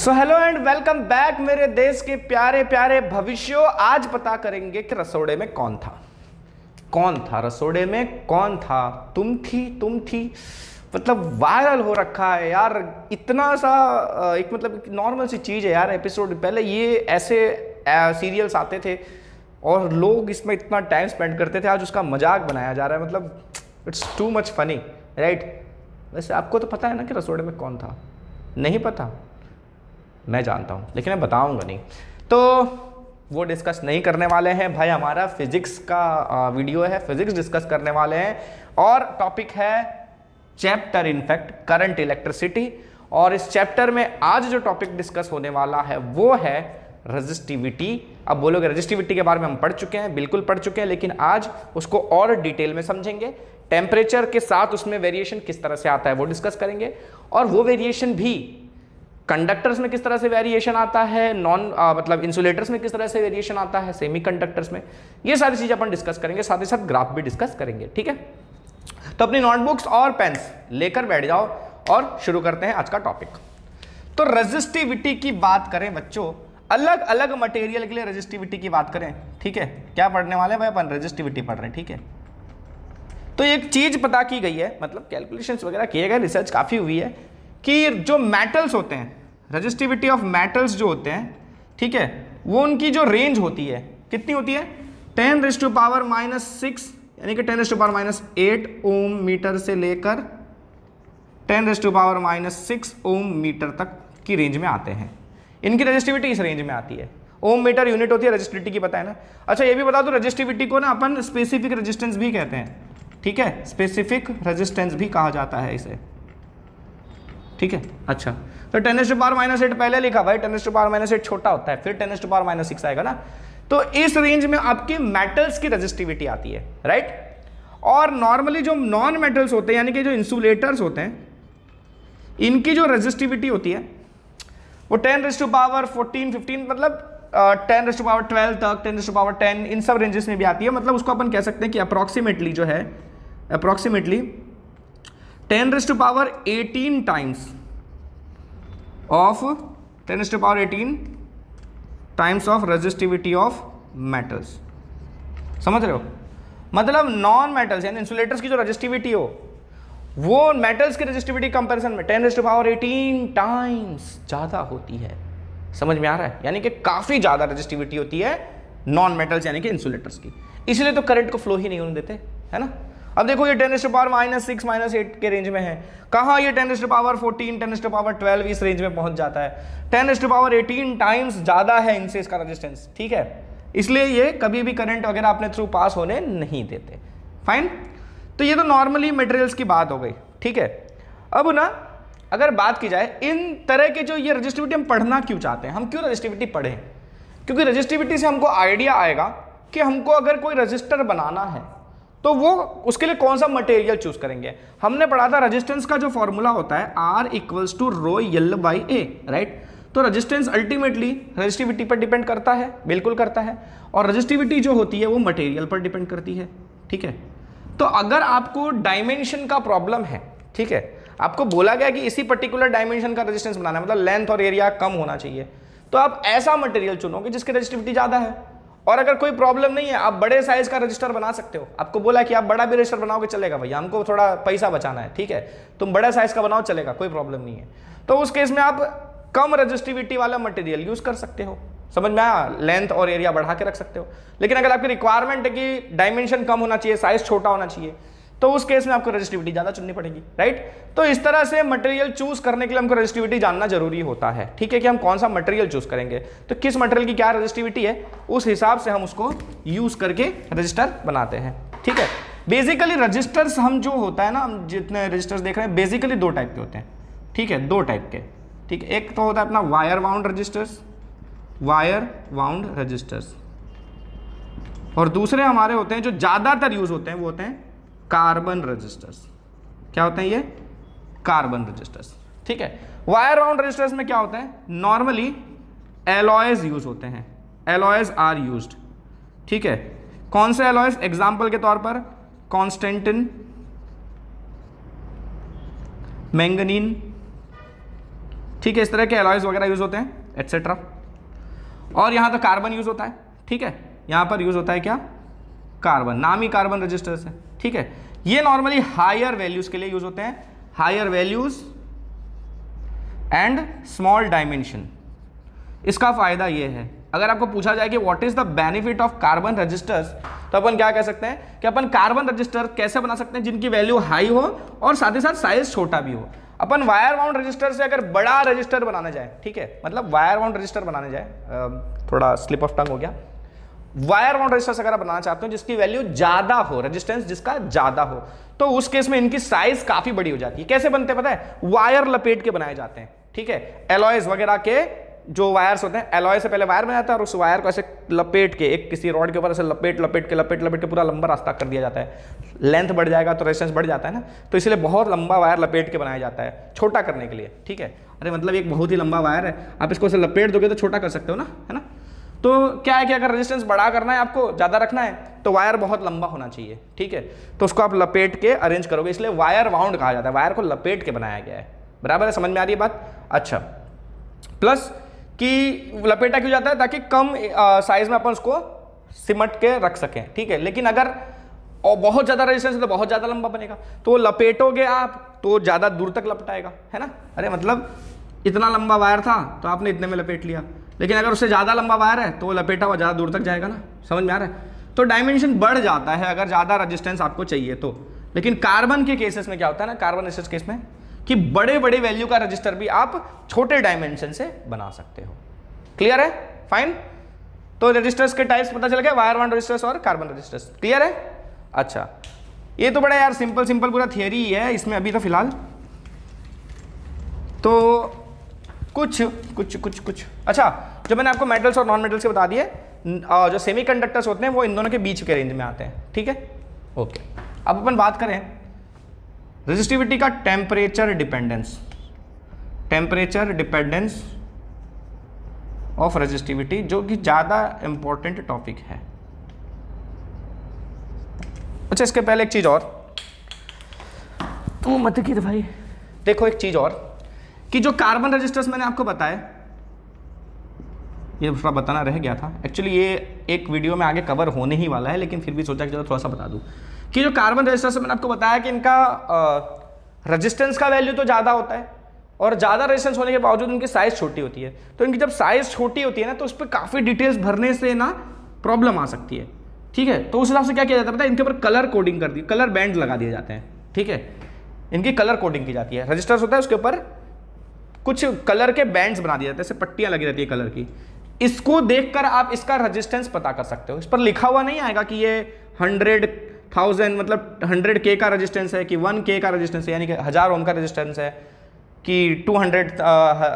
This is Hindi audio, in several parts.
So hello and welcome back मेरे देश के प्यारे प्यारे भविष्यों आज पता करेंगे कि रसोड़े में कौन था कौन था रसोड़े में कौन था तुम थी तुम थी मतलब वायरल हो रखा है यार इतना सा एक मतलब नॉर्मल सी चीज़ है यार एपिसोड पहले ये ऐसे सीरियल्स आते थे और लोग इसमें इतना टाइम स्पेंड करते थे आज उसका मजाक बनाया जा रहा है मतलब it's too much funny right वैसे आपको तो पता है ना कि रसोड़े में कौन था नहीं पता मैं जानता हूँ लेकिन मैं बताऊँगा नहीं तो वो डिस्कस नहीं करने वाले हैं भाई हमारा फिजिक्स का वीडियो है फिजिक्स डिस्कस करने वाले हैं और टॉपिक है चैप्टर इनफैक्ट करंट इलेक्ट्रिसिटी और इस चैप्टर में आज जो टॉपिक डिस्कस होने वाला है वो है रजिस्टिविटी अब बोलोगे रजिस्टिविटी के बारे में हम पढ़ चुके हैं बिल्कुल पढ़ चुके हैं लेकिन आज उसको और डिटेल में समझेंगे टेम्परेचर के साथ उसमें वेरिएशन किस तरह से आता है वो डिस्कस करेंगे और वो वेरिएशन भी कंडक्टर्स में किस तरह से वेरिएशन आता है नॉन मतलब इंसुलेटर्स में किस तरह से वेरिएशन आता है सेमी कंडक्टर्स में ये सारी चीज़ें अपन डिस्कस करेंगे साथ ही साथ ग्राफ भी डिस्कस करेंगे ठीक है तो अपनी नोटबुक्स और पेन्स लेकर बैठ जाओ और शुरू करते हैं आज का टॉपिक तो रजिस्टिविटी की बात करें बच्चों अलग अलग मटेरियल के लिए रजिस्टिविटी की बात करें ठीक है क्या पढ़ने वाले भाई अपन रजिस्टिविटी पढ़ रहे हैं ठीक है तो एक चीज पता की गई है मतलब कैलकुलेशंस वगैरह किए गए रिसर्च काफ़ी हुई है कि जो मेटल्स होते हैं रजिस्टिविटी ऑफ मेटल्स जो होते हैं ठीक है वो उनकी जो रेंज होती है कितनी होती है ten raised to power minus six यानी कि ten raised to power minus eight ohm metre से लेकर ten raise to power minus six ohm metre तक की रेंज में आते हैं इनकी रजिस्टिविटी इस रेंज में आती है ओम मीटर यूनिट होती है रजिस्टिविटी की पता है ना अच्छा ये भी बता दो रजिस्टिविटी को ना अपन स्पेसिफिक रजिस्टेंस भी कहते हैं ठीक है स्पेसिफिक रजिस्टेंस भी कहा जाता है इसे ठीक है अच्छा तो ten S to power minus eight पहले लिखा भाई ten S to power minus eight छोटा होता है फिर ten S to power minus six आएगा ना तो इस रेंज में आपकी मेटल्स की रजिस्टिविटी आती है राइट और नॉर्मली जो नॉन मेटल्स होते हैं यानी कि जो इंसुलेटर्स होते हैं इनकी जो रजिस्टिविटी होती है वो ten raise to power fourteen fifteen मतलब ten raise to power twelve तक ten raise to power ten इन सब रेंजेस में भी आती है मतलब उसको अपन कह सकते हैं कि अप्रॉक्सीमेटली जो है approximately ten raise to power eighteen times of ten raise to power eighteen times of resistivity of metals समझ रहे हो मतलब नॉन मेटल्स यानी इंसुलेटर्स की जो रजिस्टिविटी हो वो मेटल्स की रजिस्टिविटी कंपेरिजन में ten raise to power eighteen times ज़्यादा होती है समझ में आ रहा है यानी कि काफ़ी ज़्यादा रजिस्टिविटी होती है नॉन मेटल्स यानी कि इंसुलेटर्स की इसलिए तो करंट को फ्लो ही नहीं होने देते है ना अब देखो ये ten power minus six minus eight के रेंज में है कहाँ ये ten power fourteen ten power twelve इस रेंज में पहुंच जाता है टेन पावर एटीन टाइम्स ज़्यादा है इनसे इसका रजिस्टेंस ठीक है इसलिए ये कभी भी करंट वगैरह अपने थ्रू पास होने नहीं देते फाइन तो ये तो नॉर्मली मटेरियल्स की बात हो गई ठीक है अब ना अगर बात की जाए इन तरह के जो ये रजिस्टिविटी हम पढ़ना क्यों चाहते हैं हम क्यों रजिस्टिविटी पढ़ें क्योंकि रजिस्टिविटी से हमको आइडिया आएगा कि हमको अगर कोई रजिस्टर बनाना है तो वो उसके लिए कौन सा मटेरियल चूज करेंगे हमने पढ़ा था रेजिस्टेंस का जो फॉर्मूला होता है R equals to rho L by A right तो रेजिस्टेंस अल्टीमेटली रजिस्टिविटी पर डिपेंड करता है बिल्कुल करता है और रजिस्टिविटी जो होती है वो मटेरियल पर डिपेंड करती है ठीक है तो अगर आपको डायमेंशन का प्रॉब्लम है ठीक है आपको बोला गया कि इसी पर्टिकुलर डायमेंशन का रेजिस्टेंस बनाना है मतलब लेंथ और एरिया कम होना चाहिए तो आप ऐसा मटेरियल चुनोगे जिसकी रजिस्टिविटी ज़्यादा है और अगर कोई प्रॉब्लम नहीं है आप बड़े साइज का रजिस्टर बना सकते हो आपको बोला कि आप बड़ा भी रजिस्टर बनाओगे चलेगा भैया हमको थोड़ा पैसा बचाना है ठीक है तुम बड़े साइज का बनाओ चलेगा कोई प्रॉब्लम नहीं है तो उस केस में आप कम रजिस्टिविटी वाला मटेरियल यूज कर सकते हो समझ में आया लेंथ और एरिया बढ़ा के रख सकते हो लेकिन अगर आपकी रिक्वायरमेंट है कि डायमेंशन कम होना चाहिए साइज छोटा होना चाहिए तो उस केस में आपको रजिस्टिविटी ज़्यादा चुननी पड़ेगी राइट तो इस तरह से मटेरियल चूज करने के लिए हमको रजिस्टिविटी जानना जरूरी होता है ठीक है कि हम कौन सा मटेरियल चूज करेंगे तो किस मटेरियल की क्या रजिस्टिविटी है उस हिसाब से हम उसको यूज करके रजिस्टर बनाते हैं ठीक है बेसिकली रजिस्टर्स हम जो होता है ना हम जितने रजिस्टर्स देख रहे हैं बेसिकली दो टाइप के होते हैं ठीक है दो टाइप के ठीक है एक तो होता है अपना wire wound resistors wire wound resistors और दूसरे हमारे होते हैं जो ज़्यादातर यूज़ होते हैं वो होते हैं कार्बन रजिस्टर्स क्या होते हैं ये कार्बन रजिस्टर्स ठीक है वायर राउंड रजिस्टर्स में क्या होते हैं नॉर्मली एलॉयज यूज होते हैं एलॉयज आर यूज ठीक है कौन से एलॉयज एग्जाम्पल के तौर पर कॉन्स्टेंटिन मैंगनीन ठीक है इस तरह के एलॉयज वगैरह यूज होते हैं एट्सेट्रा और यहां तो कार्बन यूज होता है ठीक है यहां पर यूज होता है क्या कार्बन नाम ही कार्बन रजिस्टर्स है ठीक है ये नॉर्मली हायर वैल्यूज के लिए यूज होते हैं higher values and small dimension इसका फायदा ये है अगर आपको पूछा जाए कि what is the benefit of carbon resistors तो अपन क्या कह सकते हैं कि अपन कार्बन रजिस्टर कैसे बना सकते हैं जिनकी वैल्यू हाई हो और साथ ही साथ साइज छोटा भी हो अपन वायर वाउंड रजिस्टर से अगर बड़ा रजिस्टर बनाने जाए ठीक है मतलब वायर वाउंड रजिस्टर बनाने जाए थोड़ा स्लिप ऑफ टंग हो गया वायर बॉन्ड रेजिस्टेंस अगर आप बनाना चाहते हो जिसकी वैल्यू ज्यादा हो रेजिस्टेंस जिसका ज्यादा हो तो उस केस में इनकी साइज काफी बड़ी हो जाती है कैसे बनते हैं पता है वायर लपेट के बनाए जाते हैं ठीक है एलॉयज वगैरह के जो वायर्स होते हैं एलॉय से पहले वायर बनाया जाता है और उस वायर को ऐसे लपेट के एक किसी रॉड के ऊपर ऐसे लपेट लपेट के लपेट लपेट के पूरा लंबा रास्ता कर दिया जाता है लेंथ बढ़ जाएगा तो रेजिस्टेंस बढ़ जाता है ना तो इसलिए बहुत लंबा वायर लपेट के बनाया जाता है छोटा करने के लिए ठीक है अरे मतलब एक बहुत ही लंबा वायर है आप इसको ऐसे लपेट दोगे तो छोटा कर सकते हो ना है ना तो क्या है कि अगर रेजिस्टेंस बड़ा करना है आपको ज़्यादा रखना है तो वायर बहुत लंबा होना चाहिए ठीक है तो उसको आप लपेट के अरेंज करोगे इसलिए वायर वाउंड कहा जाता है वायर को लपेट के बनाया गया है बराबर है समझ में आ रही है बात अच्छा प्लस कि लपेटा क्यों जाता है ताकि कम साइज में अपन उसको सिमट के रख सकें ठीक है लेकिन अगर और बहुत ज़्यादा रेजिस्टेंस तो बहुत ज़्यादा लंबा बनेगा तो लपेटोगे आप तो ज़्यादा दूर तक लपटाएगा है ना अरे मतलब इतना लंबा वायर था तो आपने इतने में लपेट लिया लेकिन अगर उससे ज़्यादा लंबा वायर है तो वो लपेटा हुआ ज़्यादा दूर तक जाएगा ना समझ में आ रहा है तो डायमेंशन बढ़ जाता है अगर ज़्यादा रजिस्टेंस आपको चाहिए तो लेकिन कार्बन के केसेस में क्या होता है ना कार्बन एसेस केस में कि बड़े बड़े वैल्यू का रजिस्टर भी आप छोटे डायमेंशन से बना सकते हो क्लियर है फाइन तो रजिस्टर्स के टाइप्स पता चल गया वायर वन रजिस्टर्स और कार्बन रजिस्टर्स क्लियर है अच्छा ये तो बड़ा यार सिंपल सिंपल पूरा थियोरी ही है इसमें अभी तो फिलहाल तो कुछ कुछ कुछ कुछ अच्छा जो मैंने आपको मेटल्स और नॉन मेटल्स के बता दिए जो सेमी कंडक्टर्स होते हैं वो इन दोनों के बीच के रेंज में आते हैं ठीक है ओके अब अपन बात करें रजिस्टिविटी का temperature dependence temperature dependence of resistivity जो कि ज़्यादा इम्पोर्टेंट टॉपिक है अच्छा इसके पहले एक चीज़ और तू मत की भाई देखो एक चीज़ और कि जो कार्बन रजिस्टर्स मैंने आपको बताया ये थोड़ा बताना रह गया था एक्चुअली ये एक वीडियो में आगे कवर होने ही वाला है लेकिन फिर भी सोचा कि चलो थोड़ा सा बता दूँ कि जो कार्बन रजिस्टर्स मैंने आपको बताया कि इनका रजिस्टेंस का वैल्यू तो ज़्यादा होता है और ज़्यादा रेजिस्टेंस होने के बावजूद उनकी साइज़ छोटी होती है तो इनकी जब साइज़ छोटी होती है ना तो उस पर काफ़ी डिटेल्स भरने से ना प्रॉब्लम आ सकती है ठीक है तो उस हिसाब से क्या किया जाता है पता है इनके ऊपर कलर कोडिंग कर दी कलर बैंड लगा दिए जाते हैं ठीक है इनकी कलर कोडिंग की जाती है रजिस्टर्स होता है उसके ऊपर कुछ कलर के बैंड्स बना दिए जाते हैं जैसे पट्टियां लगी रहती है कलर की इसको देखकर आप इसका रेजिस्टेंस पता कर सकते हो इस पर लिखा हुआ नहीं आएगा कि ये हंड्रेड थाउजेंड मतलब हंड्रेड के का रेजिस्टेंस है कि वन के का रेजिस्टेंस है यानी कि हज़ार ओम का रेजिस्टेंस है कि टू हंड्रेड uh,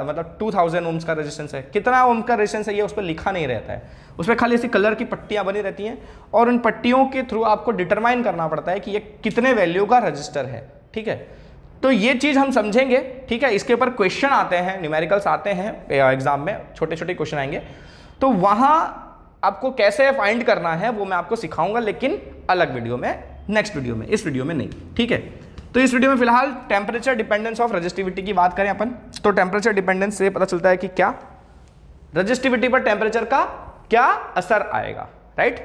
मतलब टू थाउजेंड ओम्स का रेजिस्टेंस है कितना ओम का रेजिस्टेंस है ये उस पर लिखा नहीं रहता है उस पर खाली ऐसी कलर की पट्टियां बनी रहती हैं और उन पट्टियों के थ्रू आपको डिटरमाइन करना पड़ता है कि ये कितने वैल्यू का रजिस्टर है ठीक है तो ये चीज़ हम समझेंगे ठीक है इसके ऊपर क्वेश्चन आते हैं न्यूमेरिकल्स आते हैं एग्जाम में छोटे छोटे क्वेश्चन आएंगे तो वहाँ आपको कैसे फाइंड करना है वो मैं आपको सिखाऊंगा लेकिन अलग वीडियो में नेक्स्ट वीडियो में इस वीडियो में नहीं ठीक है तो इस वीडियो में फिलहाल टेम्परेचर डिपेंडेंस ऑफ रजिस्टिविटी की बात करें अपन तो टेम्परेचर डिपेंडेंस से पता चलता है कि क्या रजिस्टिविटी पर टेम्परेचर का क्या असर आएगा राइट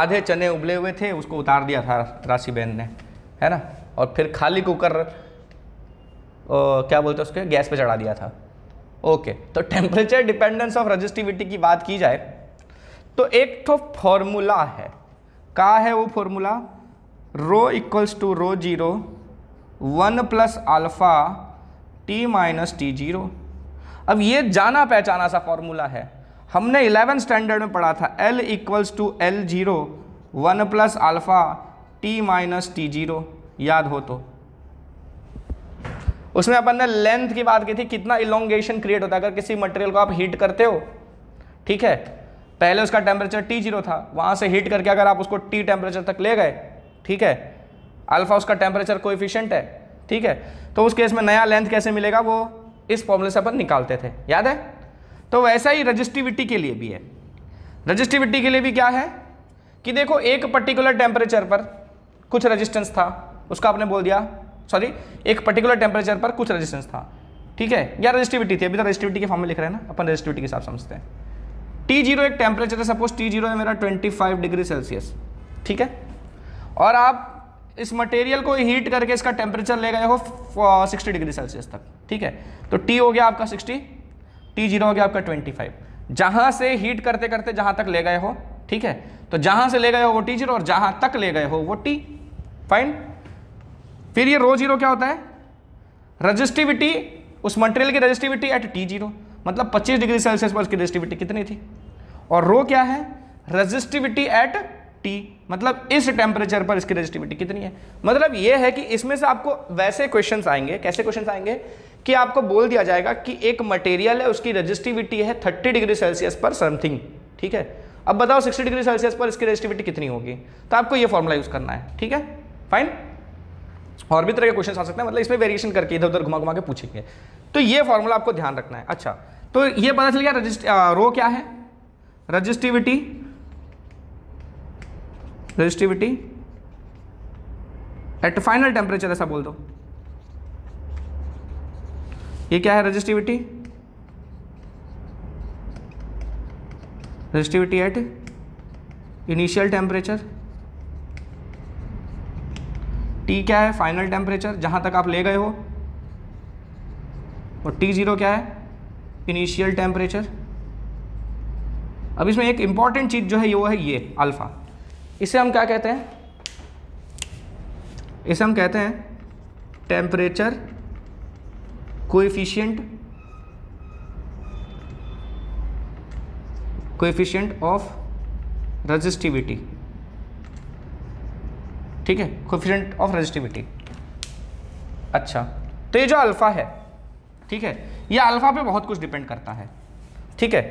आधे चने उबले हुए थे उसको उतार दिया था राशि बहन ने है ना और फिर खाली कुकर ओ, क्या बोलते हैं उसके गैस पे चढ़ा दिया था ओके तो टेम्परेचर डिपेंडेंस ऑफ रजिस्टिविटी की बात की जाए तो एक तो फॉर्मूला है का है वो formula rho equals to rho zero one plus alpha T minus T zero अब ये जाना पहचाना सा फॉर्मूला है हमने इलेवन स्टैंडर्ड में पढ़ा था L equals to L zero one plus alpha T minus T zero याद हो तो उसमें अपन ने लेंथ की बात की थी कितना इलोंगेशन क्रिएट होता है अगर किसी मटेरियल को आप हीट करते हो ठीक है पहले उसका टेम्परेचर टी जीरो था वहां से हीट करके अगर आप उसको टी टेम्परेचर तक ले गए ठीक है अल्फा उसका टेम्परेचर इफिशियंट है ठीक है तो उस केस में नया लेंथ कैसे मिलेगा वो इस फॉर्मूले से अपन निकालते थे याद है तो वैसा ही रजिस्टिविटी के लिए भी है रजिस्टिविटी के लिए भी क्या है कि देखो एक पर्टिकुलर टेम्परेचर पर कुछ रजिस्टेंस था उसका आपने बोल दिया सॉरी एक पर्टिकुलर टेम्परेचर पर कुछ रेजिस्टेंस था ठीक है या रजिस्टिविटी थी अभी तो रजिस्टिविटी के फॉर्म में लिख रहे हैं ना अपन रजिस्टिविटी के हिसाब समझते हैं टी जीरो एक टेम्परेचर है सपोज टी जीरो है मेरा 25 डिग्री सेल्सियस ठीक है और आप इस मटेरियल को हीट करके इसका टेम्परेचर ले गए हो 60 डिग्री सेल्सियस तक ठीक है तो टी हो गया आपका 60 टी जीरो हो गया आपका 25 जहाँ से हीट करते करते जहाँ तक ले गए हो ठीक है तो जहाँ से ले गए हो वो टी जीरो और जहाँ तक ले गए हो वो टी फाइन फिर ये रो जीरो क्या होता है रजिस्टिविटी उस मटेरियल की रजिस्टिविटी एट टी जीरो मतलब 25 डिग्री सेल्सियस पर उसकी रजिस्टिविटी कितनी थी और रो क्या है रजिस्टिविटी एट टी मतलब इस टेम्परेचर पर इसकी रजिस्टिविटी कितनी है मतलब ये है कि इसमें से आपको वैसे क्वेश्चन आएंगे कैसे क्वेश्चन आएंगे कि आपको बोल दिया जाएगा कि एक मटेरियल है उसकी रजिस्टिविटी है थर्टी डिग्री सेल्सियस पर समथिंग ठीक है अब बताओ 60 डिग्री सेल्सियस पर इसकी रजिस्टिविटी कितनी होगी तो आपको ये फॉर्मूला यूज़ करना है ठीक है फाइन और भी तरह के क्वेश्चन आ सकते हैं मतलब इसमें वेरिएशन करके इधर उधर घुमा घुमा के पूछेंगे तो ये फॉर्मूला आपको ध्यान रखना है अच्छा तो ये पता चल गया रजिस्ट रो क्या है resistivity resistivity at final temperature ऐसा बोल दो ये क्या है resistivity resistivity at initial temperature T क्या है फाइनल टेम्परेचर जहाँ तक आप ले गए हो और टी ज़ीरो क्या है इनिशियल टेम्परेचर अब इसमें एक इम्पॉर्टेंट चीज़ जो है वो है ये अल्फ़ा इसे हम क्या कहते हैं इसे हम कहते हैं temperature coefficient coefficient of resistivity ठीक है कोफिशेंट ऑफ रेजिस्टिविटी अच्छा तो ये जो अल्फ़ा है ठीक है ये अल्फ़ा पे बहुत कुछ डिपेंड करता है ठीक है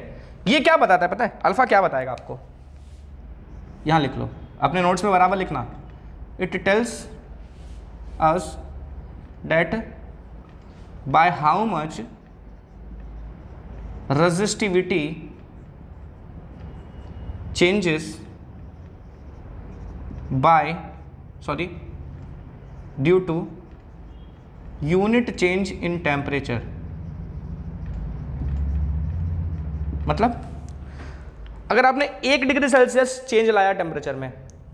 ये क्या बताता है पता है अल्फ़ा क्या बताएगा आपको यहां लिख लो अपने नोट्स में बराबर लिखना it tells us that by how much resistivity changes by sorry due to unit change in temperature मतलब अगर आपने एक डिग्री सेल्सियस चेंज लाया टेम्परेचर में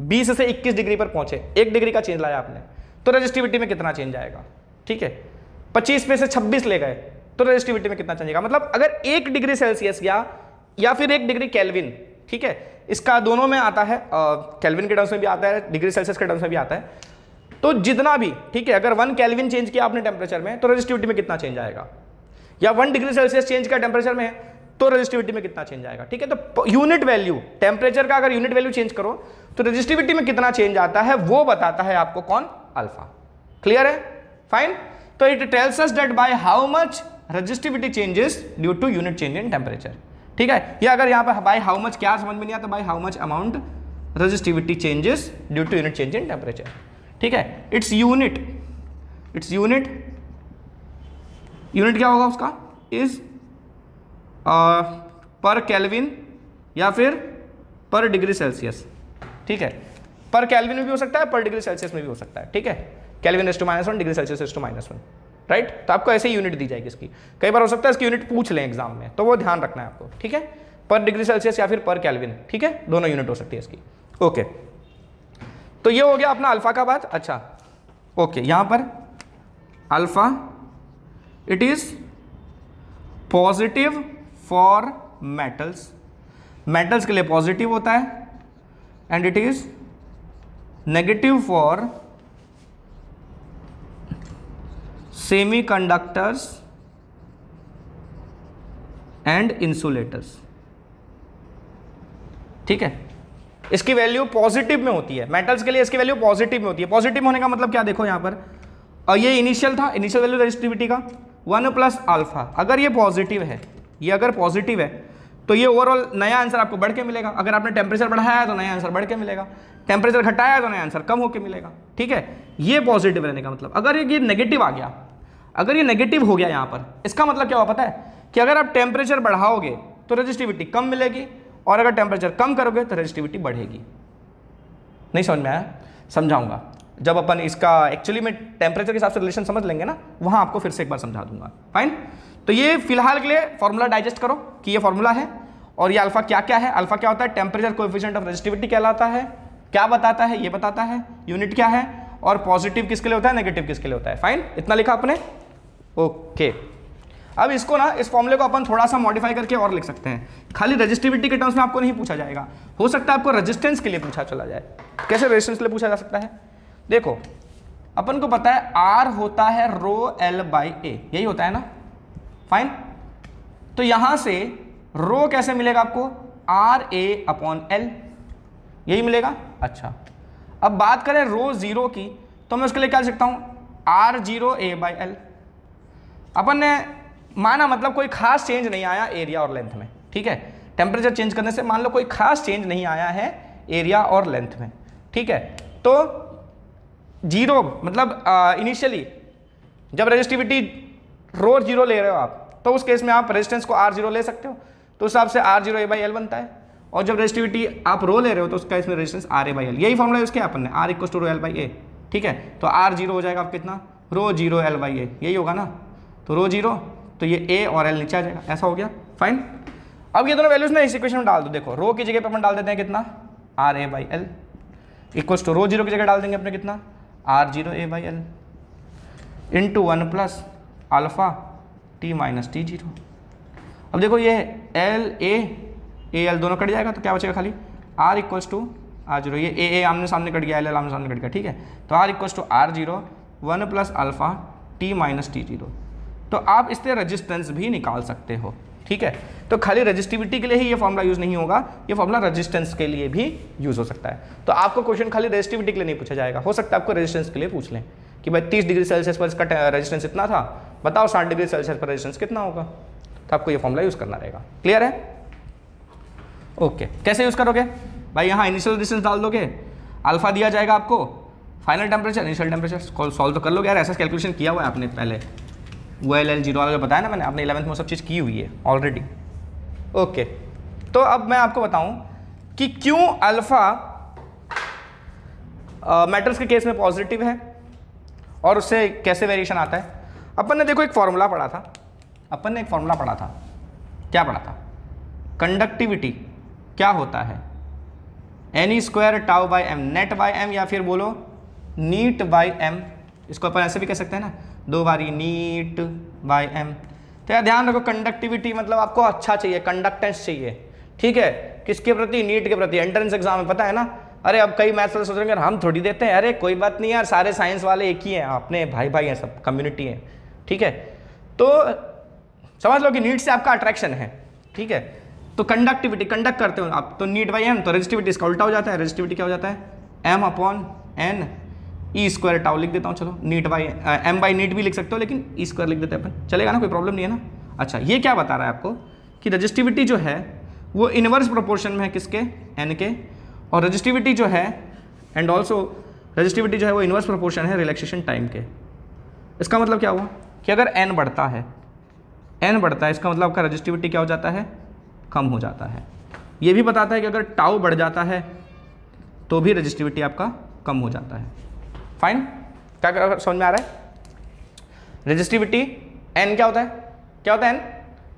20 से 21 डिग्री पर पहुंचे एक डिग्री का चेंज लाया आपने तो रजिस्टिविटी में कितना चेंज आएगा ठीक है 25 में से 26 ले गए तो रजिस्टिविटी में कितना चेंज आएगा मतलब अगर एक डिग्री सेल्सियस या या फिर एक डिग्री कैलविन ठीक है इसका दोनों में आता है कैलविन के टर्म्स में भी आता है डिग्री सेल्सियस के टर्म्स में भी आता है तो जितना भी ठीक है अगर वन कैलविन चेंज किया आपने टेम्परेचर में तो रजिस्टिविटी में कितना चेंज आएगा या वन डिग्री सेल्सियस चेंज किया टेम्परेचर में तो रजिस्टिविटी में कितना चेंज आएगा ठीक है तो यूनिट वैल्यू टेम्परेचर का अगर यूनिट वैल्यू चेंज करो तो रजिस्टिविटी में कितना चेंज आता है वो बताता है आपको कौन अल्फा क्लियर है फाइन तो it tells us that by how much resistivity changes due to unit change in temperature ठीक है या अगर यहाँ पर बाई हाउ मच क्या समझ में नहीं आता by how much amount resistivity changes due to unit change in temperature ठीक है it's unit it's unit unit क्या होगा उसका इज पर कैलविन या फिर पर डिग्री सेल्सियस ठीक है पर कैलविन में भी हो सकता है पर डिग्री सेल्सियस में भी हो सकता है ठीक है kelvin S to minus one degree Celsius S to minus one right तो आपको ऐसे यूनिट दी जाएगी इसकी कई बार हो सकता है इसकी यूनिट पूछ लें एग्जाम में तो वो ध्यान रखना है आपको ठीक है पर डिग्री सेल्सियस या फिर पर कैलविन ठीक है दोनों यूनिट हो सकती है इसकी ओके तो ये हो गया अपना अल्फ़ा का बात अच्छा ओके यहां पर alpha it is positive for metals metals के लिए पॉजिटिव होता है and it is negative for semiconductors and insulators ठीक है इसकी वैल्यू पॉजिटिव में होती है मेटल्स के लिए इसकी वैल्यू पॉजिटिव में होती है पॉजिटिव होने का मतलब क्या देखो यहां पर और ये इनिशियल था इनिशियल वैल्यू रेजिस्टिविटी का वन प्लस आल्फा अगर ये पॉजिटिव है ये अगर पॉजिटिव है तो ये ओवरऑल नया आंसर आपको बढ़ के मिलेगा अगर आपने टेम्परेचर बढ़ाया तो नया आंसर बढ़ के मिलेगा टेम्परेचर घटाया तो नया आंसर कम होकर मिलेगा ठीक है ये पॉजिटिव रहने का मतलब अगर ये नेगेटिव आ गया अगर ये नेगेटिव हो गया यहाँ पर इसका मतलब क्या हुआ पता है कि अगर आप टेम्परेचर बढ़ाओगे तो रजिस्टिविटी कम मिलेगी और अगर टेम्परेचर कम करोगे तो रजिस्टिविटी बढ़ेगी नहीं समझ में आया समझाऊंगा जब अपन इसका एक्चुअली में टेम्परेचर के हिसाब से रिलेशन समझ लेंगे ना वहाँ आपको फिर से एक बार समझा दूंगा फाइन तो ये फिलहाल के लिए फॉर्मूला डाइजेस्ट करो कि ये फॉर्मूला है और ये अल्फा क्या क्या है अल्फा क्या होता है टेम्परेचर कोएफिशिएंट ऑफ रजिस्टिविटी कहलाता है क्या बताता है ये बताता है यूनिट क्या है और पॉजिटिव किसके लिए होता है नेगेटिव किसके लिए होता है फाइन इतना लिखा आपने ओके अब इसको ना इस फॉर्मूले को अपन थोड़ा सा मॉडिफाई करके और लिख सकते हैं खाली रजिस्टिविटी के टर्म्स में आपको नहीं पूछा जाएगा हो सकता है आपको रजिस्टेंस के लिए पूछा चला जाए कैसे रजिस्टेंस के लिए पूछा जा सकता है देखो अपन को पता है आर होता है रो एल बाई ए यही होता है ना फाइन तो यहां से रो कैसे मिलेगा आपको आर ए अपॉन एल यही मिलेगा अच्छा अब बात करें रो जीरो की तो मैं उसके लिए क्या लिख सकता हूँ R zero A by L अपन ने माना मतलब कोई खास चेंज नहीं आया एरिया और लेंथ में ठीक है टेम्परेचर चेंज करने से मान लो कोई खास चेंज नहीं आया है एरिया और लेंथ में ठीक है तो जीरो मतलब इनिशियली जब रेजिस्टिविटी रो जीरो ले रहे हो आप तो उस केस में आप रेजिस्टेंस को आर जीरो ले सकते हो तो उस हिसाब से R zero A by L बनता है और जब रेजिस्टिविटी आप रो ले रहे हो तो उसका इसमें resistance R A by L यही फॉर्मूला यूज़ किया अपन ने R equals to rho L by A ठीक है तो आर जीरो हो जाएगा आप कितना rho zero L by A यही होगा ना तो रो जीरो तो ये ए और एल नीचे आ जाएगा ऐसा हो गया फाइन अब ये दोनों वैल्यूज ना इस इक्वेशन में डाल दो देखो रो की जगह पर अपन डाल देते हैं कितना R A by L equals to rho zero की जगह डाल देंगे अपने कितना R zero A by L into one plus alpha T minus T zero अब देखो ये एल ए ए एल दोनों कट जाएगा तो क्या बचेगा खाली R equals to R zero ये ए ए आमने सामने कट गया एल एल आमने सामने कट गया ठीक है तो R equals to R zero one plus alpha T minus T zero तो आप इससे रजिस्टेंस भी निकाल सकते हो ठीक है तो खाली रजिस्टिविटी के लिए ही ये फॉर्मला यूज़ नहीं होगा ये फॉर्मला रजिस्टेंस के लिए भी यूज़ हो सकता है तो आपको क्वेश्चन खाली रजिस्टिविटी के लिए नहीं पूछा जाएगा हो सकता है आपको रजिस्टेंस के लिए पूछ लें कि भाई तीस डिग्री सेल्सियस पर इसका रजिस्टेंस इतना था बताओ साठ डिग्री सेल्सियस पर रजिस्टेंस कितना होगा तो आपको ये फॉर्मला यूज़ करना रहेगा क्लियर है ओके कैसे यूज़ करोगे भाई यहाँ इनिशियल रजिस्टेंस डाल दोगे अल्फा दिया जाएगा आपको final temperature initial temperature solve तो कर लोगे यार ऐसा कैलकुलेशन किया हुआ है आपने पहले वो एल एल जीरो बताया ना मैंने आपने इलेवंथ में सब चीज़ की हुई है ऑलरेडी ओके तो अब मैं आपको बताऊं कि क्यों अल्फ़ा मेटल्स के केस में पॉजिटिव है और उससे कैसे वेरिएशन आता है अपन ने देखो एक फार्मूला पढ़ा था अपन ने एक फार्मूला पढ़ा था क्या पढ़ा था कंडक्टिविटी क्या होता है N E square tau by M net by M या फिर बोलो नीट बाई एम इसको अपन ऐसे भी कह सकते हैं ना दो बारी नीट बाय एम तो यार ध्यान रखो कंडक्टिविटी मतलब आपको अच्छा चाहिए कंडक्टेंस चाहिए ठीक है किसके प्रति नीट के प्रति एंट्रेंस एग्जाम में पता है ना अरे अब कई मैथ्स वाले सोच रहे हैं हम थोड़ी देते हैं अरे कोई बात नहीं यार सारे साइंस वाले एक ही हैं अपने भाई भाई हैं सब कम्युनिटी हैं ठीक है तो समझ लो कि नीट से आपका अट्रैक्शन है ठीक है तो कंडक्टिविटी कंडक्ट करते हो आप तो नीट बाई एम तो रेजिस्टिविटी इसका उल्टा हो जाता है रेजिस्टिविटी क्या हो जाता है M upon N E square tau लिख देता हूँ चलो neat by M by neat भी लिख सकते हो लेकिन ई e स्क्वायर लिख देते हैं अपन चलेगा ना कोई प्रॉब्लम नहीं है ना अच्छा ये क्या बता रहा है आपको कि रजिस्टिविटी जो है वो इनवर्स प्रोपोर्शन में है किसके एन के और रजिस्टिविटी जो है एंड ऑल्सो रजिस्टिविटी जो है वो इनवर्स प्रोपोर्शन है रिलैक्सेशन टाइम के इसका मतलब क्या हुआ कि अगर एन बढ़ता है एन बढ़ता है इसका मतलब आपका रजिस्टिविटी क्या हो जाता है कम हो जाता है ये भी बताता है कि अगर टाउ बढ़ जाता है तो भी रजिस्टिविटी आपका कम हो जाता है फाइन क्या कर समझ में आ रहा है रजिस्टिविटी एन क्या होता है क्या होता है एन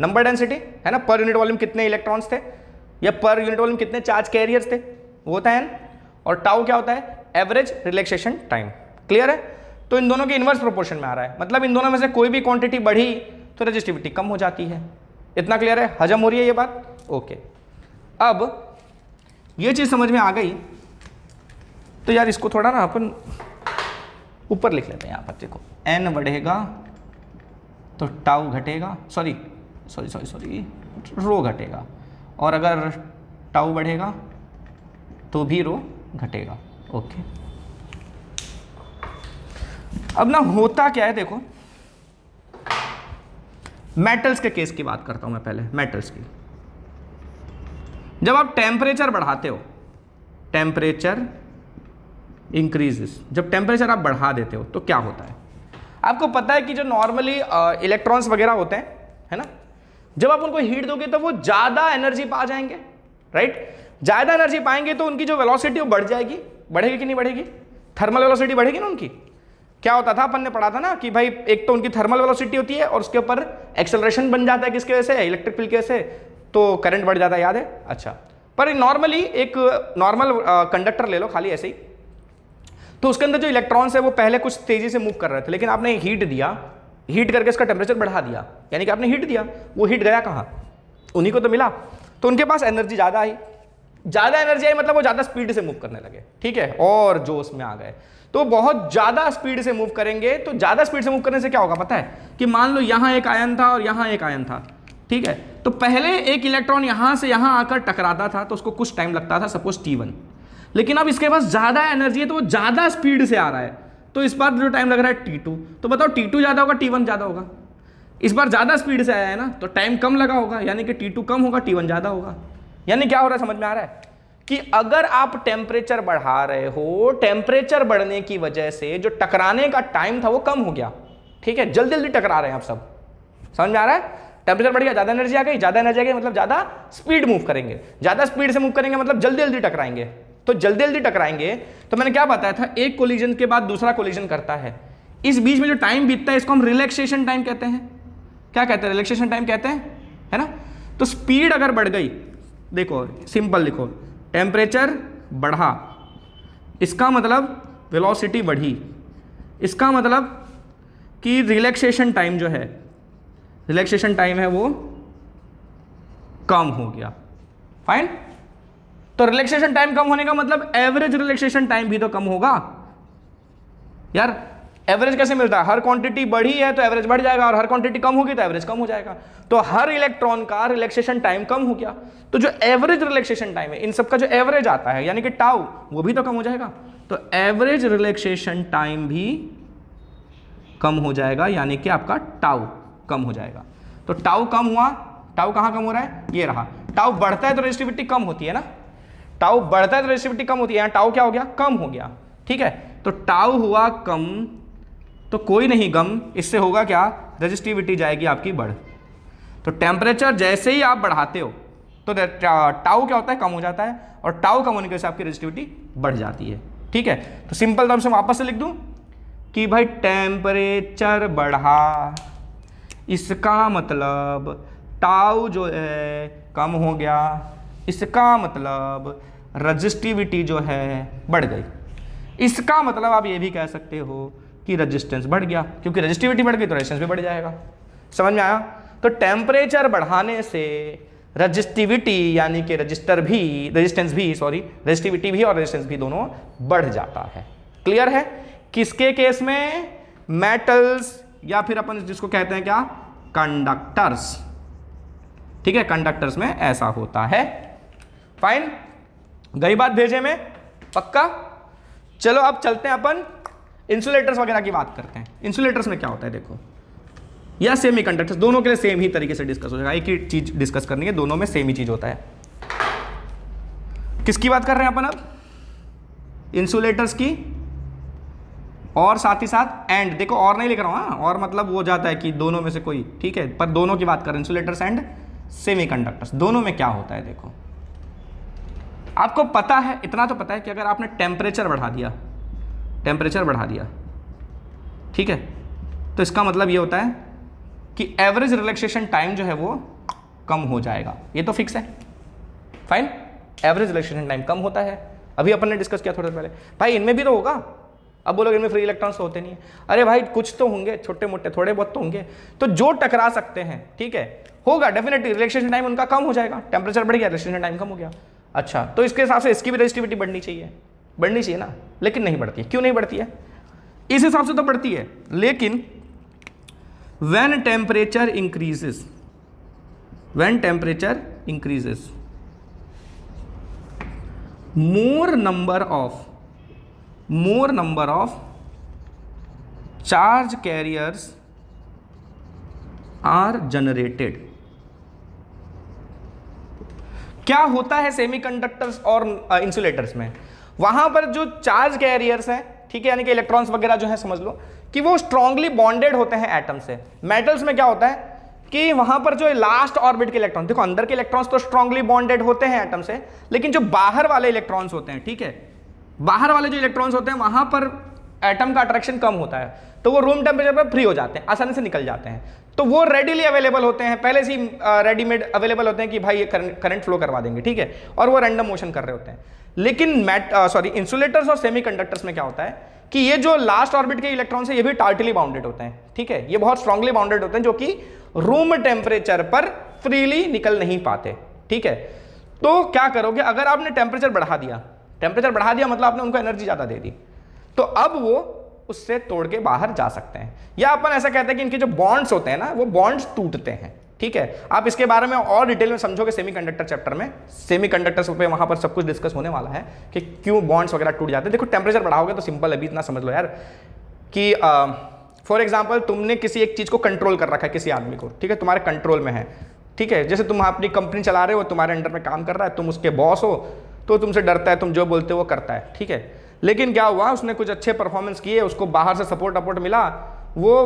नंबर डेंसिटी है ना पर यूनिट वॉल्यूम कितने इलेक्ट्रॉन्स थे या पर यूनिट वॉल्यूम कितने चार्ज कैरियर्स थे वो होता है एन और टाउ क्या होता है एवरेज रिलैक्सेशन टाइम क्लियर है तो इन दोनों के इन्वर्स प्रोपोर्शन में आ रहा है मतलब इन दोनों में से कोई भी क्वांटिटी बढ़ी तो रजिस्टिविटी कम हो जाती है इतना क्लियर है हजम हो रही है ये बात ओके अब ये चीज़ समझ में आ गई तो यार इसको थोड़ा ना अपन ऊपर लिख लेते हैं यहाँ पर देखो एन बढ़ेगा तो टाउ घटेगा sorry sorry sorry sorry rho घटेगा और अगर टाउ बढ़ेगा तो भी रो घटेगा ओके अब ना होता क्या है देखो मेटल्स के केस की बात करता हूं मैं पहले मेटल्स की जब आप टेम्परेचर बढ़ाते हो टेम्परेचर इंक्रीजेस जब टेम्परेचर आप बढ़ा देते हो तो क्या होता है आपको पता है कि जो नॉर्मली इलेक्ट्रॉन्स वगैरह होते हैं है ना जब आप उनको हीट दोगे तो वो ज़्यादा एनर्जी पा जाएंगे राइट ज़्यादा एनर्जी पाएंगे तो उनकी जो वेलोसिटी वो बढ़ जाएगी बढ़ेगी कि नहीं बढ़ेगी थर्मल वेलोसिटी बढ़ेगी ना उनकी क्या होता था अपन ने पढ़ा था ना कि भाई एक तो उनकी थर्मल वेलोसिटी होती है और उसके ऊपर एक्सेलरेशन बन जाता है किसके वजह से इलेक्ट्रिक फील्ड की वजह से तो करंट बढ़ जाता है याद है अच्छा पर नॉर्मली एक नॉर्मल कंडक्टर ले लो खाली ऐसे ही तो उसके अंदर जो इलेक्ट्रॉन्स है वो पहले कुछ तेज़ी से मूव कर रहे थे लेकिन आपने हीट दिया हीट करके इसका टेम्परेचर बढ़ा दिया यानी कि आपने हीट दिया वो हीट गया कहाँ उन्हीं को तो मिला तो उनके पास एनर्जी ज़्यादा आई ज़्यादा एनर्जी आई मतलब वो ज़्यादा स्पीड से मूव करने लगे ठीक है और जो उसमें आ गए तो बहुत ज़्यादा स्पीड से मूव करेंगे तो ज़्यादा स्पीड से मूव करने से क्या होगा पता है कि मान लो यहाँ एक आयन था और यहाँ एक आयन था ठीक है तो पहले एक इलेक्ट्रॉन यहाँ से यहाँ आकर टकराता था तो उसको कुछ टाइम लगता था सपोज टी वन लेकिन अब इसके पास ज़्यादा एनर्जी है तो वो ज़्यादा स्पीड से आ रहा है तो इस बार जो टाइम लग रहा है टी टू तो बताओ टी टू ज़्यादा होगा टी वन ज़्यादा होगा इस बार ज़्यादा स्पीड से आया है ना तो टाइम कम लगा होगा यानी कि टी टू कम होगा टी वन ज़्यादा होगा यानी क्या हो रहा है समझ में आ रहा है कि अगर आप टेम्परेचर बढ़ा रहे हो टेम्परेचर बढ़ने की वजह से जो टकराने का टाइम था वो कम हो गया ठीक है जल्दी जल्दी टकरा रहे हैं आप सब समझ में आ रहा है टेम्परेचर बढ़ गया ज़्यादा एनर्जी आ गई ज़्यादा एनर्जी आ गई मतलब ज़्यादा स्पीड मूव करेंगे ज़्यादा स्पीड से मूव करेंगे मतलब जल्दी जल्दी टकराएंगे तो जल्दी जल्दी टकराएंगे तो मैंने क्या बताया था एक कोलिजन के बाद दूसरा कोलिजन करता है इस बीच में जो टाइम बीतता है इसको हम रिलैक्सेशन टाइम कहते हैं क्या कहते हैं रिलैक्सेशन टाइम कहते हैं है ना तो स्पीड अगर बढ़ गई देखो सिंपल लिखो टेम्परेचर बढ़ा इसका मतलब वेलोसिटी बढ़ी इसका मतलब कि रिलैक्सेशन टाइम जो है रिलैक्सेशन टाइम है वो कम हो गया फाइन तो रिलैक्सेशन टाइम कम होने का मतलब एवरेज रिलैक्सेशन टाइम भी तो कम होगा यार एवरेज कैसे मिलता है हर क्वांटिटी बढ़ी है तो एवरेज बढ़ जाएगा और हर क्वांटिटी कम होगी तो एवरेज कम हो जाएगा तो हर इलेक्ट्रॉन का रिलैक्सेशन टाइम कम हो गया तो जो एवरेज रिलैक्सेशन टाइम है इन सब का जो एवरेज आता है यानी कि टाउ वो भी तो कम हो जाएगा तो एवरेज रिलैक्सेशन टाइम भी कम हो जाएगा यानी कि आपका टाउ कम हो जाएगा तो टाउ कम हुआ टाउ कहां कम हो रहा है ये रहा टाउ बढ़ता है तो रेजिस्टिविटी कम होती है ना टाउ बढ़ता है तो रेसिविटी कम होती है यहाँ टाउ क्या हो गया कम हो गया ठीक है तो टाउ हुआ कम तो कोई नहीं गम इससे होगा क्या रजिस्टिविटी जाएगी आपकी बढ़ तो टेम्परेचर जैसे ही आप बढ़ाते हो तो टाउ क्या होता है कम हो जाता है और टाउ कम होने की वजह से आपकी रजिस्टिविटी बढ़ जाती है ठीक है तो सिंपल तो से वापस से लिख दूं कि भाई टेम्परेचर बढ़ा इसका मतलब टाउ जो है कम हो गया इसका मतलब रजिस्टिविटी जो है बढ़ गई इसका मतलब आप ये भी कह सकते हो कि रजिस्टेंस बढ़ गया क्योंकि रजिस्टिविटी बढ़ गई तो रजिस्टेंस भी बढ़ जाएगा समझ में आया तो टेम्परेचर बढ़ाने से रजिस्टिविटी यानी कि रजिस्टर भी रजिस्टेंस भी सॉरी रजिस्टिविटी भी और रजिस्टेंस भी दोनों बढ़ जाता है क्लियर है किसके केस में मेटल्स या फिर अपन जिसको कहते हैं क्या कंडक्टर्स ठीक है कंडक्टर्स में ऐसा होता है फाइन गई बात भेजे में पक्का चलो अब चलते हैं अपन इंसुलेटर्स वगैरह की बात करते हैं इंसुलेटर्स में क्या होता है देखो या सेमी कंडक्टर्स दोनों के लिए सेम ही तरीके से डिस्कस हो जाएगा एक ही चीज डिस्कस करनी है दोनों में सेम ही चीज होता है किसकी बात कर रहे हैं अपन अब इंसुलेटर्स की और साथ ही साथ एंड देखो और नहीं लिख रहा हूं हाँ। और मतलब वो जाता है कि दोनों में से कोई ठीक है पर दोनों की बात कर रहे हैं इंसुलेटर्स एंड सेमी दोनों में क्या होता है देखो आपको पता है इतना तो पता है कि अगर आपने टेम्परेचर बढ़ा दिया टेम्परेचर बढ़ा दिया ठीक है तो इसका मतलब ये होता है कि एवरेज रिलैक्सेशन टाइम जो है वो कम हो जाएगा ये तो फिक्स है फाइन एवरेज रिलैक्सेशन टाइम कम होता है अभी अपन ने डिस्कस किया थोड़ा पहले भाई इनमें भी तो होगा अब बोलोगे इनमें फ्री इलेक्ट्रॉन्स तो होते नहीं है अरे भाई कुछ तो होंगे छोटे मोटे थोड़े बहुत तो होंगे तो जो टकरा सकते हैं ठीक है होगा डेफिनेटली रिलैक्सेशन टाइम उनका कम हो जाएगा टेम्परेचर बढ़ गया रिलैक्सेशन टाइम कम हो गया अच्छा तो इसके हिसाब से इसकी भी रजिस्टिविटी बढ़नी चाहिए बढ़नी चाहिए ना लेकिन नहीं बढ़ती है क्यों नहीं बढ़ती है इस हिसाब से तो बढ़ती है लेकिन when temperature increases when temperature increases more number of more number of charge carriers are generated क्या होता है सेमीकंडक्टर्स और इंसुलेटर्स में वहां पर जो चार्ज कैरियर्स हैं ठीक है यानी कि इलेक्ट्रॉन्स वगैरह जो है समझ लो कि वो स्ट्रांगली बॉन्डेड होते हैं एटम से मेटल्स में क्या होता है कि वहां पर जो लास्ट ऑर्बिट के इलेक्ट्रॉन देखो अंदर के इलेक्ट्रॉन्स तो स्ट्रांगली बॉन्डेड होते हैं एटम से लेकिन जो बाहर वाले इलेक्ट्रॉन्स होते हैं ठीक है बाहर वाले जो इलेक्ट्रॉन्स होते हैं वहां पर एटम का अट्रैक्शन कम होता है तो वो रूम टेम्परेचर पर फ्री हो जाते हैं आसानी से निकल जाते हैं तो वो रेडीली अवेलेबल होते हैं पहले से ही रेडीमेड अवेलेबल होते हैं कि भाई ये करंट फ्लो करवा देंगे ठीक है और वो रैंडम मोशन कर रहे होते हैं लेकिन मैट सॉरी इंसुलेटर्स और सेमीकंडक्टर्स में क्या होता है कि ये जो लास्ट ऑर्बिट के इलेक्ट्रॉन है ये भी टार्टली बाउंडेड होते हैं ठीक है ये बहुत स्ट्रांगली बाउंडेड होते हैं जो कि रूम टेम्परेचर पर फ्रीली निकल नहीं पाते ठीक है तो क्या करोगे अगर आपने टेम्परेचर बढ़ा दिया टेम्परेचर बढ़ा दिया मतलब आपने उनको एनर्जी ज़्यादा दे दी तो अब वो उससे तोड़ के बाहर जा सकते हैं या अपन ऐसा कहते हैं कि इनके जो बॉन्ड्स होते हैं ना वो बॉन्ड्स टूटते हैं ठीक है आप इसके बारे में और डिटेल में समझोगे सेमीकंडक्टर चैप्टर में सेमीकंडक्टर्स पे वहां पर सब कुछ डिस्कस होने वाला है कि क्यों बॉन्ड्स वगैरह टूट जाते हैं देखो टेम्परेचर बढ़ाओगे तो सिंपल अभी इतना समझ लो यार कि फॉर एग्जाम्पल तुमने किसी एक चीज़ को कंट्रोल कर रखा है किसी आदमी को ठीक है तुम्हारे कंट्रोल में है ठीक है जैसे तुम अपनी कंपनी चला रहे हो तुम्हारे अंडर में काम कर रहा है तुम उसके बॉस हो तो तुमसे डरता है तुम जो बोलते हो वो करता है ठीक है लेकिन क्या हुआ उसने कुछ अच्छे परफॉर्मेंस किए उसको बाहर से सपोर्ट अपोर्ट मिला वो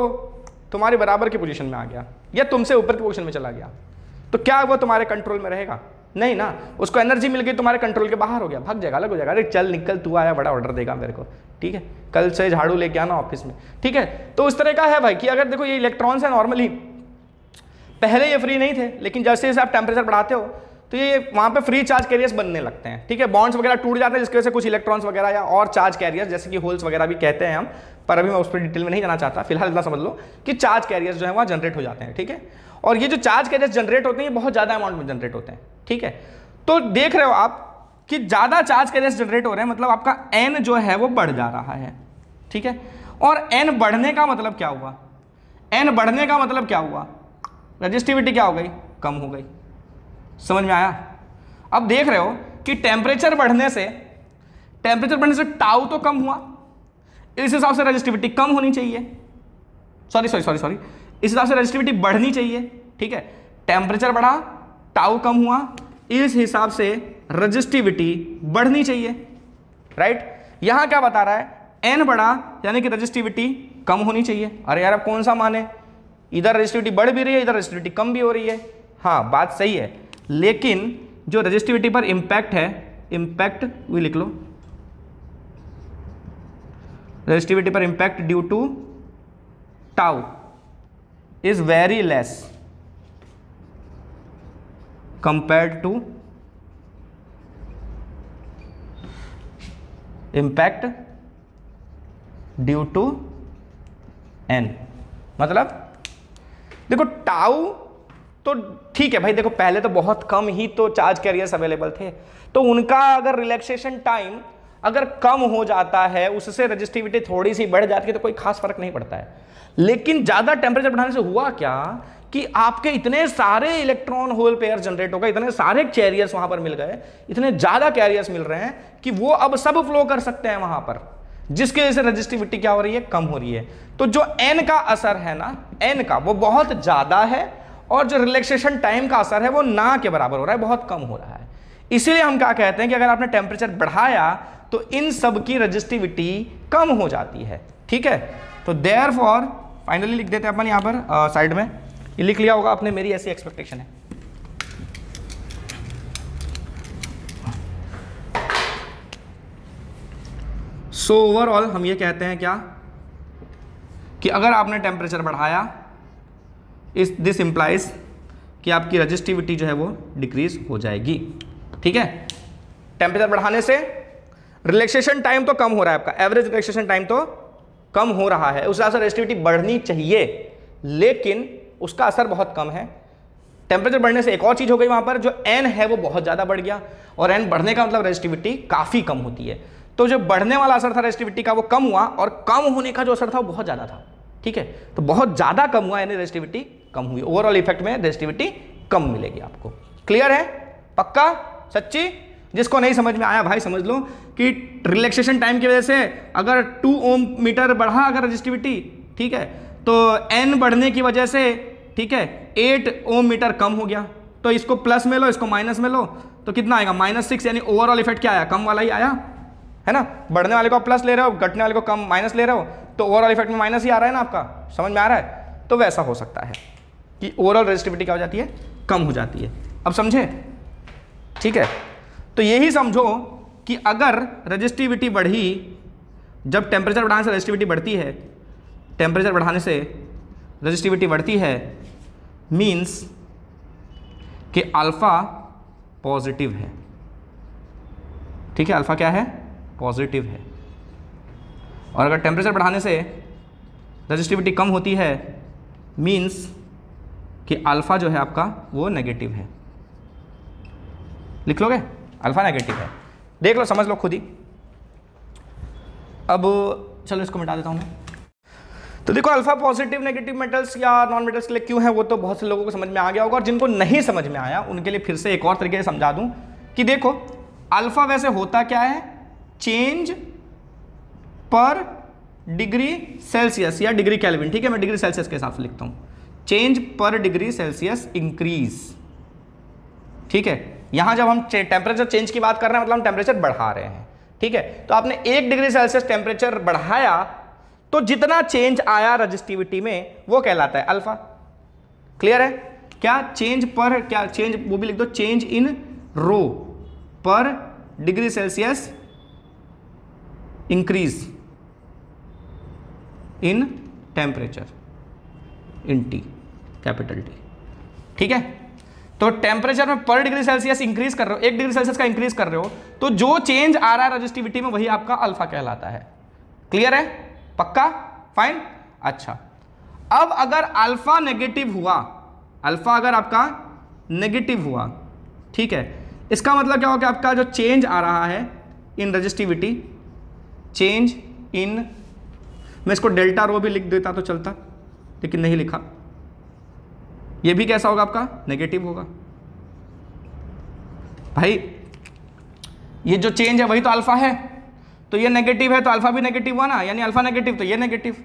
तुम्हारे बराबर की पोजीशन में आ गया या तुमसे ऊपर की पोजीशन में चला गया तो क्या वो तुम्हारे कंट्रोल में रहेगा नहीं ना उसको एनर्जी मिल गई तुम्हारे कंट्रोल के बाहर हो गया भाग जाएगा अलग हो जाएगा अरे चल निकल तू आया बड़ा ऑर्डर देगा मेरे को ठीक है कल से झाड़ू लेके आना ऑफिस में ठीक है तो उस तरह का है भाई कि अगर देखो ये इलेक्ट्रॉन्स है नॉर्मली पहले ये फ्री नहीं थे लेकिन जैसे जैसे आप टेम्परेचर बढ़ाते हो तो ये वहाँ पे फ्री चार्ज कैरियर्स बनने लगते हैं ठीक है बॉन्ड्स वगैरह टूट जाते हैं जिसकी वजह से कुछ इलेक्ट्रॉन्स वगैरह या और चार्ज कैरियर्स जैसे कि होल्स वगैरह भी कहते हैं हम पर अभी मैं उस पर डिटेल में नहीं जाना चाहता फिलहाल इतना समझ लो कि चार्ज कैरियर्स जो है वहाँ जनरेट हो जाते हैं ठीक है और ये जो चार्ज कैरियर्स जनरेट होते हैं ये बहुत ज़्यादा अमाउंट में जनरेट होते हैं ठीक है तो देख रहे हो आप कि ज़्यादा चार्ज कैरियर्स जनरेट हो रहे हैं मतलब आपका एन जो है वो बढ़ जा रहा है ठीक है और एन बढ़ने का मतलब क्या हुआ एन बढ़ने का मतलब क्या हुआ रजिस्टिविटी क्या हो गई कम हो गई समझ में आया अब देख रहे हो कि टेम्परेचर बढ़ने से टेम्परेचर बढ़ने से टाउ तो कम हुआ इस हिसाब से रजिस्टिविटी कम होनी चाहिए सॉरी सॉरी सॉरी सॉरी इस हिसाब से रजिस्टिविटी बढ़नी चाहिए ठीक है टेम्परेचर बढ़ा टाउ कम हुआ इस हिसाब से रजिस्टिविटी बढ़नी चाहिए राइट यहां क्या बता रहा है एन बढ़ा यानी कि रजिस्टिविटी कम होनी चाहिए अरे यार अब कौन सा माने इधर रजिस्टिविटी बढ़ भी रही है इधर रजिस्टिविटी कम भी हो रही है हाँ बात सही है लेकिन जो रजिस्टिविटी पर इम्पैक्ट है इम्पैक्ट भी लिख लो रजिस्टिविटी पर impact due to tau is very less compare to impact due to N मतलब देखो टाउ तो ठीक है भाई देखो पहले तो बहुत कम ही तो चार्ज कैरियर्स अवेलेबल थे तो उनका अगर रिलैक्सेशन टाइम अगर कम हो जाता है उससे रजिस्टिविटी थोड़ी सी बढ़ जाती है तो कोई खास फर्क नहीं पड़ता है लेकिन ज़्यादा टेम्परेचर बढ़ाने से हुआ क्या कि आपके इतने सारे इलेक्ट्रॉन होल पेयर जनरेट हो गए इतने सारे कैरियर्स वहां पर मिल गए इतने ज़्यादा कैरियर्स मिल रहे हैं कि वो अब सब फ्लो कर सकते हैं वहां पर जिसकी वजह से रजिस्टिविटी क्या हो रही है कम हो रही है तो जो एन का असर है ना एन का वो बहुत ज़्यादा है और जो रिलैक्सेशन टाइम का असर है वो ना के बराबर हो रहा है बहुत कम हो रहा है इसीलिए हम क्या कहते हैं कि अगर आपने टेम्परेचर बढ़ाया तो इन सब की रजिस्टिविटी कम हो जाती है ठीक है तो देयर फॉर फाइनली लिख देते हैं अपन यहाँ पर साइड में ये लिख लिया होगा आपने मेरी ऐसी एक्सपेक्टेशन है सो so, ओवरऑल हम ये कहते हैं क्या कि अगर आपने टेम्परेचर बढ़ाया इस दिस इम्प्लाइज कि आपकी रजिस्टिविटी जो है वो डिक्रीज हो जाएगी ठीक है टेम्परेचर बढ़ाने से रिलैक्सेशन टाइम तो कम हो रहा है आपका एवरेज रिलैक्सेशन टाइम तो कम हो रहा है उस हिसाब से रजिस्टिविटी बढ़नी चाहिए लेकिन उसका असर बहुत कम है टेम्परेचर बढ़ने से एक और चीज़ हो गई वहां पर जो एन है वो बहुत ज़्यादा बढ़ गया और एन बढ़ने का मतलब रेस्टिविटी काफ़ी कम होती है तो जो बढ़ने वाला असर था रेस्टिविटी का वो कम हुआ और कम होने का जो असर था वो बहुत ज़्यादा था ठीक है तो बहुत ज़्यादा कम हुआ यानी रेस्टिविटी कम हुई ओवरऑल इफेक्ट में रेजिस्टिविटी कम मिलेगी आपको क्लियर है पक्का सच्ची जिसको नहीं समझ में आया भाई समझ लो कि रिलैक्सेशन टाइम की वजह से अगर टू ओम मीटर बढ़ा अगर रजिस्टिविटी ठीक है तो एन बढ़ने की वजह से ठीक है एट ओम मीटर कम हो गया तो इसको प्लस में लो इसको माइनस में लो तो कितना आएगा माइनस सिक्स यानी ओवरऑल इफेक्ट क्या आया कम वाला ही आया है ना बढ़ने वाले को प्लस ले रहे हो घटने वाले को कम माइनस ले रहे हो तो ओवरऑल इफेक्ट में माइनस ही आ रहा है ना आपका समझ में आ रहा है तो वैसा हो सकता है कि ओवरऑल रेजिस्टिविटी क्या हो जाती है कम हो जाती है अब समझे ठीक है तो यही समझो कि अगर रजिस्टिविटी बढ़ी जब टेम्परेचर बढ़ाने से रजिस्टिविटी बढ़ती है टेम्परेचर बढ़ाने से रजिस्टिविटी बढ़ती है मीन्स कि अल्फ़ा पॉजिटिव है ठीक है अल्फ़ा क्या है पॉजिटिव है और अगर टेम्परेचर बढ़ाने से रजिस्टिविटी कम होती है मीन्स कि अल्फ़ा जो है आपका वो नेगेटिव है लिख लोगे अल्फ़ा नेगेटिव है देख लो समझ लो खुद ही अब चलो इसको मिटा देता हूँ मैं तो देखो अल्फा पॉजिटिव नेगेटिव मेटल्स या नॉन मेटल्स के लिए क्यों है वो तो बहुत से लोगों को समझ में आ गया होगा और जिनको नहीं समझ में आया उनके लिए फिर से एक और तरीके से समझा दूं कि देखो अल्फा वैसे होता क्या है चेंज पर डिग्री सेल्सियस या डिग्री कैलविन ठीक है मैं डिग्री सेल्सियस के हिसाब से लिखता हूँ चेंज पर डिग्री सेल्सियस इंक्रीज ठीक है यहां जब हम टेम्परेचर चेंज की बात कर रहे हैं मतलब हम टेम्परेचर बढ़ा रहे हैं ठीक है तो आपने एक डिग्री सेल्सियस टेम्परेचर बढ़ाया तो जितना चेंज आया रजिस्टिविटी में वो कहलाता है अल्फा क्लियर है क्या चेंज पर क्या चेंज वो भी लिख दो चेंज इन रो पर degree Celsius increase in temperature in T capital T ठीक है तो टेम्परेचर में पर डिग्री सेल्सियस इंक्रीज कर रहे हो एक डिग्री सेल्सियस का इंक्रीज कर रहे हो तो जो चेंज आ रहा है रजिस्टिविटी में वही आपका अल्फा कहलाता है क्लियर है पक्का फाइन अच्छा अब अगर अल्फा नेगेटिव हुआ अल्फा अगर आपका नेगेटिव हुआ ठीक है इसका मतलब क्या होगा कि आपका जो चेंज आ रहा है इन रजिस्टिविटी चेंज इन मैं इसको डेल्टा रो भी लिख देता तो चलता लेकिन नहीं लिखा ये भी कैसा होगा आपका नेगेटिव होगा भाई ये जो चेंज है वही तो अल्फा है तो ये नेगेटिव है तो अल्फा भी नेगेटिव हुआ ना यानी अल्फा नेगेटिव तो ये नेगेटिव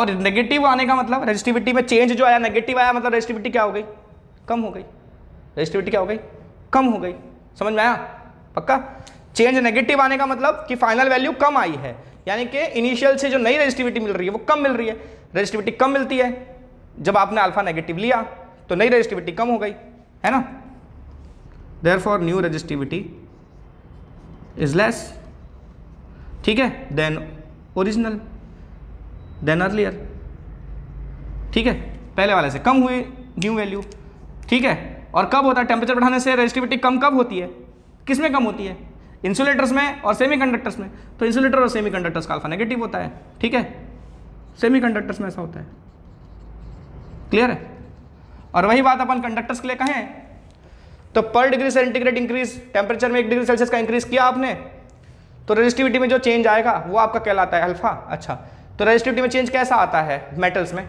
और नेगेटिव आने का मतलब रेजिस्टिविटी में चेंज जो आया नेगेटिव आया मतलब रेजिस्टिविटी क्या हो गई कम हो गई रेजिस्टिविटी क्या हो गई कम हो गई समझ में आया पक्का चेंज नेगेटिव आने का मतलब कि फाइनल वैल्यू कम आई है यानी कि इनिशियल से जो नई रेजिस्टिविटी मिल रही है वो कम मिल रही है रेजिस्टिविटी कम मिलती है जब आपने अल्फा नेगेटिव लिया तो नई रजिस्टिविटी कम हो गई है ना therefore new resistivity is less ठीक है देन ओरिजिनल देन अर्लियर ठीक है पहले वाले से कम हुई न्यू वैल्यू ठीक है और कब होता है टेम्परेचर बढ़ाने से रजिस्टिविटी कम कब होती है किस में कम होती है इंसुलेटर्स में और सेमीकंडक्टर्स में तो इंसुलेटर और सेमीकंडक्टर्स का अल्फा नेगेटिव होता है ठीक है सेमीकंडक्टर्स में ऐसा होता है क्लियर है और वही बात अपन कंडक्टर्स के लिए कहें तो पर डिग्री सेंटीग्रेड इंक्रीज टेम्परेचर में एक डिग्री सेल्सियस का इंक्रीज किया आपने तो रेजिस्टिविटी में जो चेंज आएगा वो आपका कहलाता है अल्फा अच्छा तो रेजिस्टिविटी में चेंज कैसा आता है मेटल्स में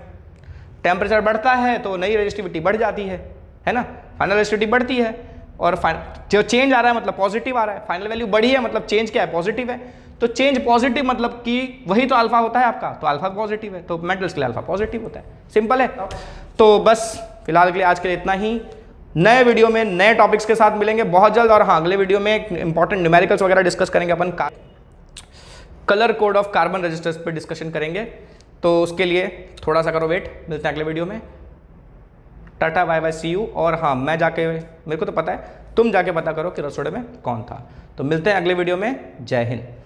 टेम्परेचर बढ़ता है तो नई रेजिस्टिविटी बढ़ जाती है है ना फाइनल रेजिस्टिविटी बढ़ती है और जो चेंज आ रहा है मतलब पॉजिटिव आ रहा है फाइनल वैल्यू बढ़ी है मतलब चेंज क्या है पॉजिटिव है तो चेंज पॉजिटिव मतलब कि वही तो अल्फा होता है आपका तो अल्फा पॉजिटिव है तो मेटल्स के लिए अल्फा पॉजिटिव होता है सिंपल है तो बस फिलहाल के लिए आज के लिए इतना ही नए वीडियो में नए टॉपिक्स के साथ मिलेंगे बहुत जल्द और हाँ अगले वीडियो में इंपॉर्टेंट न्यूमेरिकल्स वगैरह डिस्कस करेंगे अपन colour code of carbon resistors पर डिस्कशन करेंगे तो उसके लिए थोड़ा सा करो वेट मिलते हैं अगले वीडियो में tata bye bye see you और हाँ मैं जाके मेरे को तो पता है तुम जाके पता करो कि रसोड़े में कौन था तो मिलते हैं अगले वीडियो में जय हिंद